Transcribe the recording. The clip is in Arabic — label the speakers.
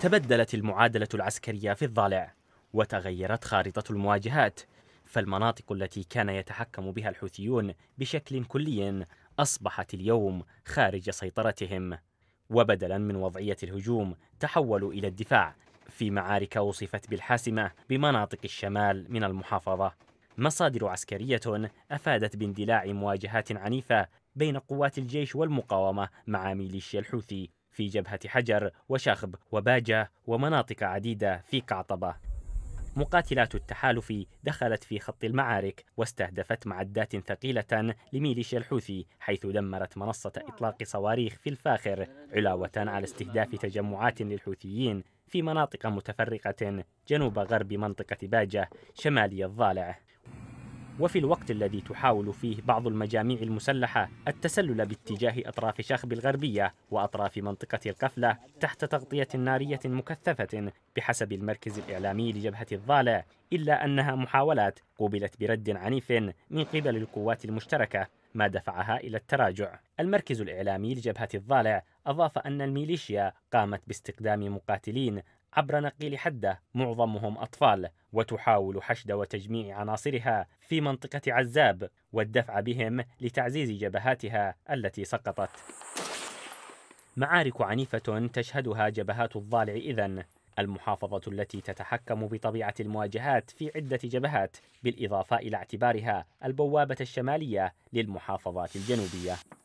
Speaker 1: تبدلت المعادلة العسكرية في الضالع وتغيرت خارطة المواجهات فالمناطق التي كان يتحكم بها الحوثيون بشكل كلي أصبحت اليوم خارج سيطرتهم وبدلا من وضعية الهجوم تحولوا إلى الدفاع في معارك وصفت بالحاسمة بمناطق الشمال من المحافظة مصادر عسكرية أفادت باندلاع مواجهات عنيفة بين قوات الجيش والمقاومة مع ميليشيا الحوثي في جبهة حجر وشخب وباجة ومناطق عديدة في قعطبة مقاتلات التحالف دخلت في خط المعارك واستهدفت معدات ثقيلة لميليشيا الحوثي حيث دمرت منصة إطلاق صواريخ في الفاخر علاوة على استهداف تجمعات للحوثيين في مناطق متفرقة جنوب غرب منطقة باجة شمالي الضالع وفي الوقت الذي تحاول فيه بعض المجاميع المسلحة التسلل باتجاه أطراف شخب الغربية وأطراف منطقة القفلة تحت تغطية نارية مكثفة بحسب المركز الإعلامي لجبهة الضالع إلا أنها محاولات قوبلت برد عنيف من قبل القوات المشتركة ما دفعها إلى التراجع المركز الإعلامي لجبهة الضالع أضاف أن الميليشيا قامت باستقدام مقاتلين عبر نقيل حده معظمهم أطفال وتحاول حشد وتجميع عناصرها في منطقة عزاب والدفع بهم لتعزيز جبهاتها التي سقطت معارك عنيفة تشهدها جبهات الضالع إذن المحافظة التي تتحكم بطبيعة المواجهات في عدة جبهات بالإضافة إلى اعتبارها البوابة الشمالية للمحافظات الجنوبية